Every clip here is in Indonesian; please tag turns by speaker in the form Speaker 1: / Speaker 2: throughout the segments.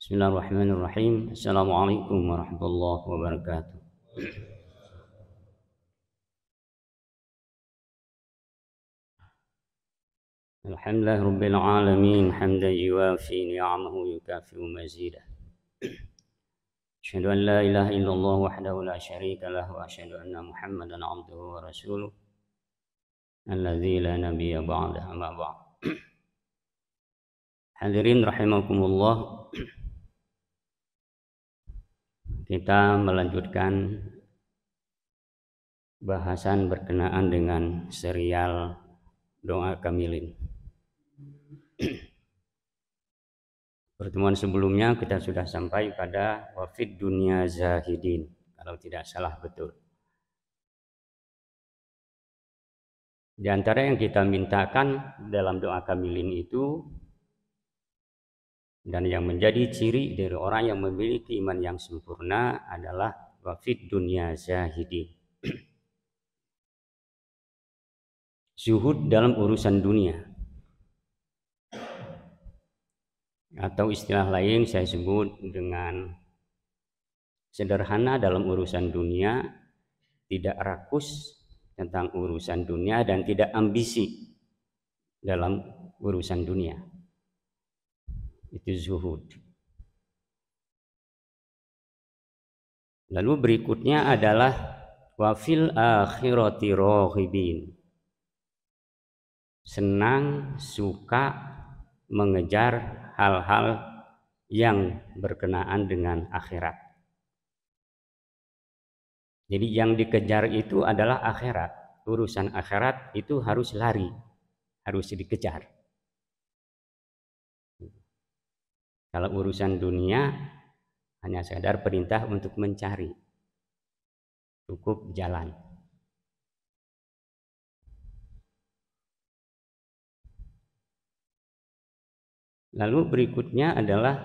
Speaker 1: بسم الله الرحمن الرحيم السلام عليكم ورحمة الله وبركاته الحمد لله رب العالمين حمدا يوافي نعمه يكافئ
Speaker 2: مزيدا أشهد أن لا إله إلا الله وحده لا شريك له وأشهد أن محمدا عبده ورسوله الذي لا نبي بعده أما بعد Hadirin rahimakumullah. Kita melanjutkan bahasan berkenaan dengan serial doa kamilin. Pertemuan sebelumnya kita sudah sampai pada wafid dunia zahidin, kalau tidak salah betul.
Speaker 1: Di antara yang kita mintakan dalam doa kamilin itu dan yang menjadi
Speaker 2: ciri dari orang yang memiliki iman yang sempurna adalah wafid dunia zahidi.
Speaker 1: Zuhud dalam urusan dunia. Atau istilah lain saya
Speaker 2: sebut dengan sederhana dalam urusan dunia, tidak rakus tentang urusan dunia dan tidak ambisi
Speaker 1: dalam urusan dunia itu zuhud. Lalu berikutnya adalah wafil akhirati rohibin.
Speaker 2: Senang, suka mengejar hal-hal yang berkenaan dengan akhirat. Jadi yang dikejar itu adalah akhirat. Urusan akhirat itu harus lari, harus dikejar. Kalau urusan dunia hanya sekadar perintah untuk mencari.
Speaker 1: Cukup jalan. Lalu berikutnya adalah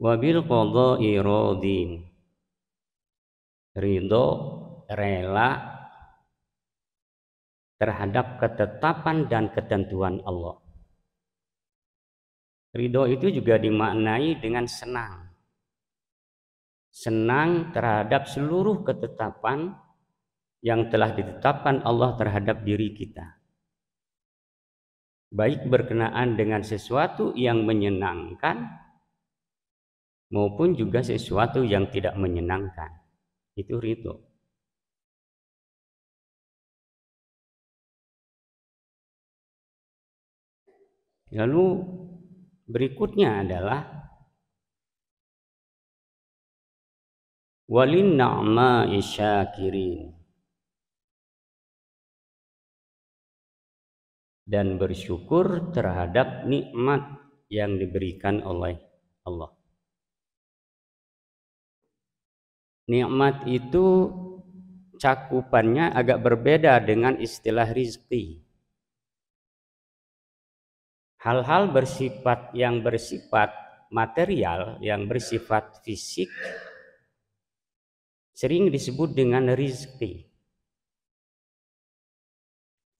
Speaker 1: wabil qadha'i radin. Ridho rela
Speaker 2: terhadap ketetapan dan ketentuan Allah. Ridho itu juga dimaknai dengan senang. Senang terhadap seluruh ketetapan yang telah ditetapkan Allah terhadap diri kita. Baik berkenaan dengan sesuatu yang
Speaker 1: menyenangkan maupun juga sesuatu yang tidak menyenangkan. Itu ridho. Lalu Berikutnya adalah walin na'ma isyakirin dan bersyukur terhadap nikmat yang diberikan oleh Allah.
Speaker 2: Nikmat itu cakupannya agak berbeda dengan istilah rizki hal-hal bersifat yang bersifat material, yang bersifat fisik, sering disebut dengan rizki.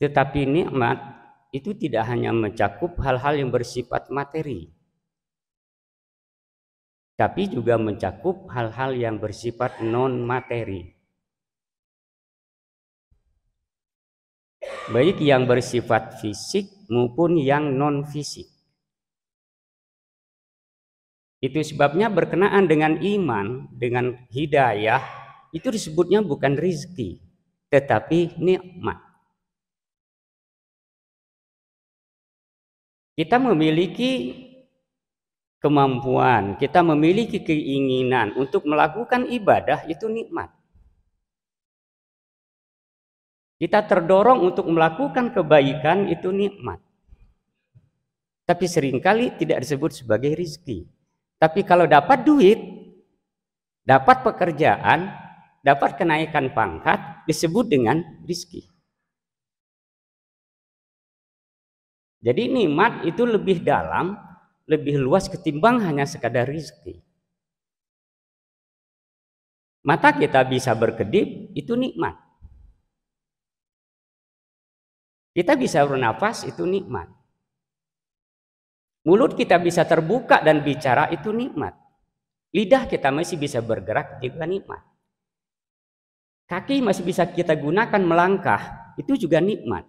Speaker 2: Tetapi nikmat itu tidak hanya mencakup hal-hal yang bersifat materi,
Speaker 1: tapi juga mencakup hal-hal yang bersifat non-materi.
Speaker 2: Baik yang bersifat fisik maupun yang non fisik. Itu sebabnya berkenaan dengan iman, dengan hidayah, itu disebutnya bukan rizki, tetapi nikmat. Kita memiliki kemampuan, kita memiliki keinginan untuk melakukan ibadah itu nikmat. Kita terdorong untuk melakukan kebaikan itu nikmat. Tapi seringkali tidak disebut sebagai rizki. Tapi kalau dapat duit, dapat pekerjaan, dapat kenaikan pangkat, disebut dengan rizki.
Speaker 1: Jadi nikmat itu lebih dalam, lebih luas ketimbang hanya sekadar rizki.
Speaker 2: Mata kita bisa berkedip, itu nikmat. Kita bisa bernafas itu nikmat. Mulut kita bisa terbuka dan bicara itu nikmat. Lidah kita masih bisa bergerak juga nikmat. Kaki masih bisa kita gunakan melangkah, itu juga nikmat.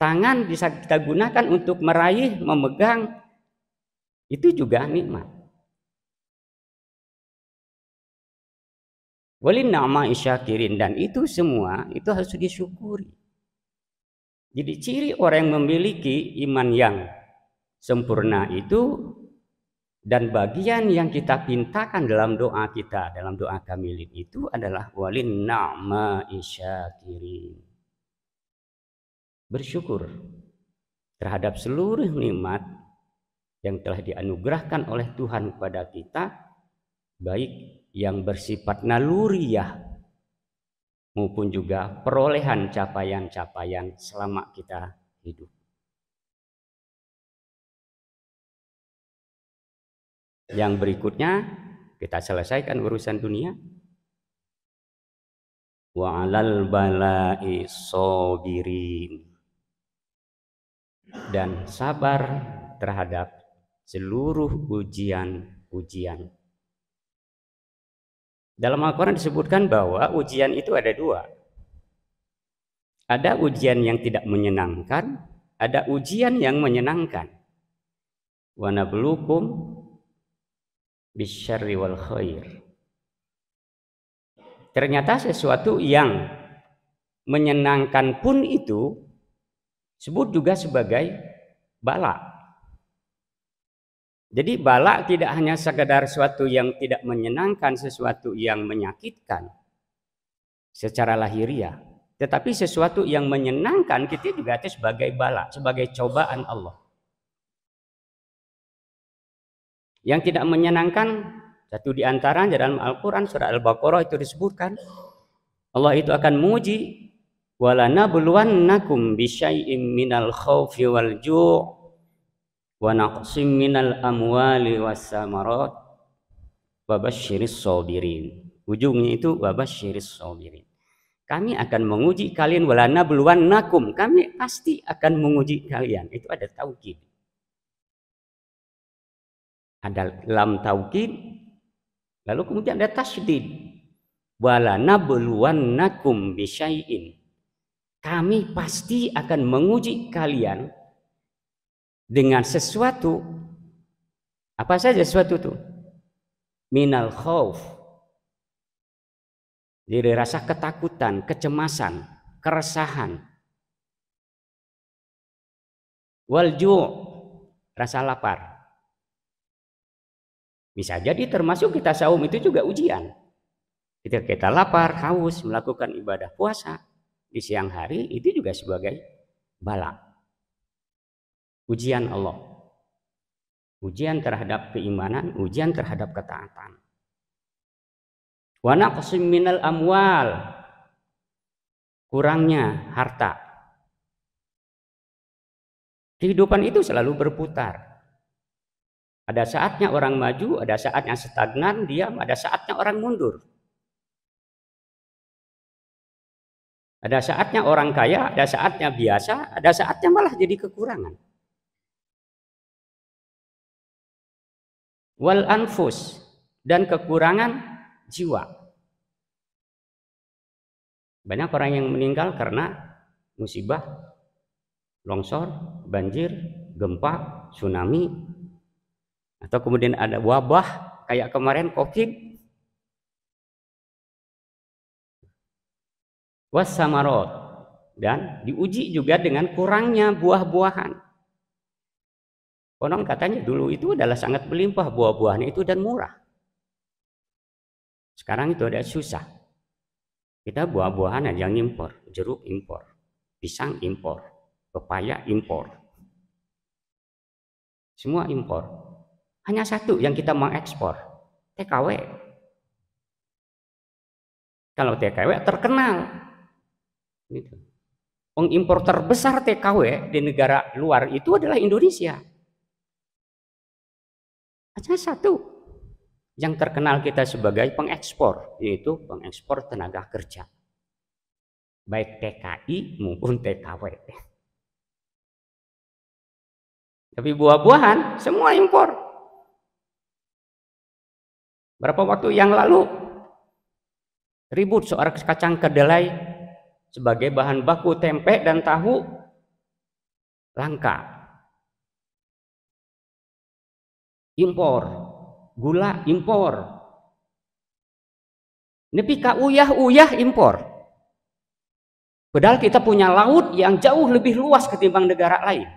Speaker 1: Tangan bisa kita gunakan untuk meraih, memegang, itu juga nikmat. Walin nama isyakirin dan itu semua itu harus disyukuri.
Speaker 2: Jadi ciri orang yang memiliki iman yang sempurna itu dan bagian yang kita pintakan dalam doa kita, dalam doa kamilin itu adalah walin na'ma isyakirin. Bersyukur terhadap seluruh nikmat yang telah dianugerahkan oleh Tuhan kepada kita, baik yang bersifat naluriah maupun juga perolehan capaian-capaian
Speaker 1: selama kita hidup. Yang berikutnya kita selesaikan urusan dunia.
Speaker 2: Wa balai sobirin. Dan sabar terhadap seluruh ujian-ujian dalam Al-Quran disebutkan bahwa ujian itu ada dua. Ada ujian yang tidak menyenangkan, ada ujian yang menyenangkan. Wa nablukum bisyarri wal khair. Ternyata sesuatu yang menyenangkan pun itu sebut juga sebagai balak. Jadi balak tidak hanya sekedar sesuatu yang tidak menyenangkan, sesuatu yang menyakitkan secara lahiriah, tetapi sesuatu yang menyenangkan kita juga itu sebagai balak, sebagai cobaan Allah. Yang tidak menyenangkan satu di antara dalam Al-Qur'an surah Al-Baqarah itu disebutkan Allah itu akan muji walana nakum bisyai'im minal khaufi wal ju' wa naqsim minal amwali wassamarat wa basyiris sabirin. Ujungnya itu wa basyiris sabirin. Kami akan menguji kalian walana beluan nakum. Kami pasti akan menguji kalian. Itu ada taukid. Ada lam taukid. Lalu kemudian ada tasydid. Walana beluan nakum bisyai'in. Kami pasti akan menguji kalian dengan sesuatu apa saja sesuatu itu minal khauf jadi rasa ketakutan, kecemasan, keresahan.
Speaker 1: Walju, rasa lapar. Bisa jadi termasuk kita saum itu juga ujian.
Speaker 2: Ketika kita lapar, haus, melakukan ibadah puasa di siang hari itu juga sebagai balak ujian Allah. Ujian terhadap keimanan, ujian terhadap ketaatan. Wana minal amwal. Kurangnya harta. Kehidupan itu selalu berputar. Ada saatnya orang maju, ada saatnya stagnan, diam, ada saatnya orang mundur.
Speaker 1: Ada saatnya orang kaya, ada saatnya biasa, ada saatnya malah jadi kekurangan. wal anfus dan kekurangan jiwa.
Speaker 2: Banyak orang yang meninggal karena musibah, longsor, banjir, gempa, tsunami, atau kemudian ada wabah kayak kemarin COVID. Wasamarot dan diuji juga dengan kurangnya buah-buahan. Konon katanya dulu itu adalah sangat melimpah buah-buahnya itu dan murah. Sekarang itu ada susah. Kita buah-buahan yang impor, jeruk impor, pisang impor, pepaya impor. Semua impor. Hanya satu yang kita mau ekspor, TKW. Kalau TKW terkenal. Gitu. Pengimpor terbesar TKW di negara luar itu adalah Indonesia. Hanya satu yang terkenal kita sebagai pengekspor, yaitu pengekspor tenaga kerja. Baik TKI maupun TKW.
Speaker 1: Tapi buah-buahan semua impor. Berapa waktu yang lalu
Speaker 2: ribut seorang kacang kedelai sebagai bahan baku tempe dan tahu
Speaker 1: langka impor, gula impor.
Speaker 2: Nepi ka uyah-uyah impor. Padahal kita punya laut yang jauh
Speaker 1: lebih luas ketimbang negara lain.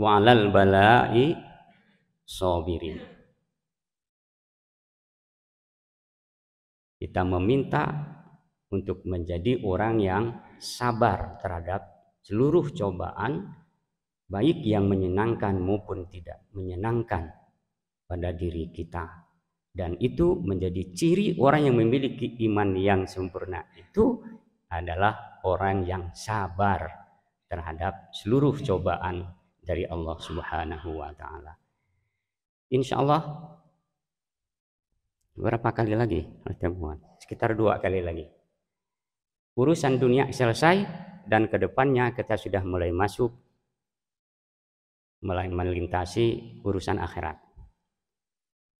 Speaker 1: Walal balai sobirin. Kita meminta
Speaker 2: untuk menjadi orang yang sabar terhadap seluruh cobaan baik yang menyenangkan maupun tidak menyenangkan pada diri kita dan itu menjadi ciri orang yang memiliki iman yang sempurna itu adalah orang yang sabar terhadap seluruh cobaan dari Allah Subhanahu wa taala. Insya Allah berapa kali lagi Sekitar dua kali lagi urusan dunia selesai dan kedepannya kita sudah mulai masuk mulai melintasi urusan akhirat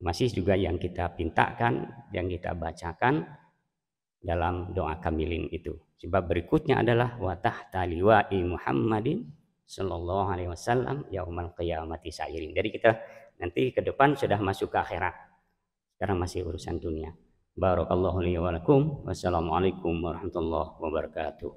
Speaker 2: masih juga yang kita pintakan yang kita bacakan dalam doa kamilin itu sebab berikutnya adalah watah taliwa'i Muhammadin Sallallahu Alaihi Wasallam yaumal qiyamati sayirin jadi kita nanti ke depan sudah masuk ke akhirat sekarang masih urusan dunia Barakallahu li wa lakum. Wassalamualaikum
Speaker 1: warahmatullahi wabarakatuh.